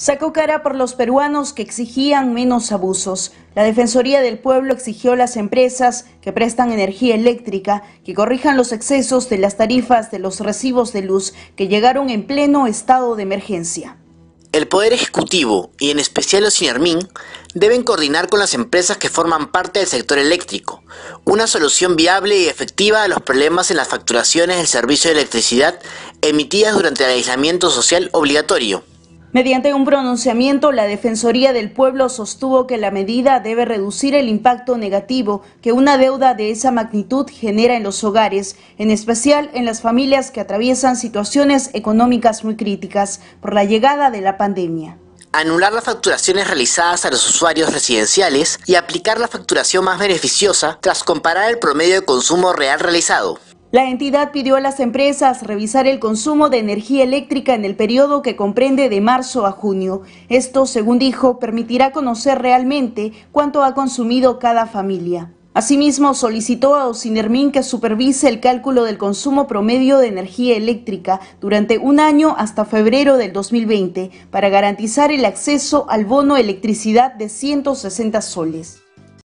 Sacó cara por los peruanos que exigían menos abusos. La Defensoría del Pueblo exigió a las empresas que prestan energía eléctrica que corrijan los excesos de las tarifas de los recibos de luz que llegaron en pleno estado de emergencia. El Poder Ejecutivo y en especial los CINERMIN deben coordinar con las empresas que forman parte del sector eléctrico una solución viable y efectiva a los problemas en las facturaciones del servicio de electricidad emitidas durante el aislamiento social obligatorio. Mediante un pronunciamiento, la Defensoría del Pueblo sostuvo que la medida debe reducir el impacto negativo que una deuda de esa magnitud genera en los hogares, en especial en las familias que atraviesan situaciones económicas muy críticas por la llegada de la pandemia anular las facturaciones realizadas a los usuarios residenciales y aplicar la facturación más beneficiosa tras comparar el promedio de consumo real realizado. La entidad pidió a las empresas revisar el consumo de energía eléctrica en el periodo que comprende de marzo a junio. Esto, según dijo, permitirá conocer realmente cuánto ha consumido cada familia. Asimismo, solicitó a Ocinermin que supervise el cálculo del consumo promedio de energía eléctrica durante un año hasta febrero del 2020 para garantizar el acceso al bono electricidad de 160 soles.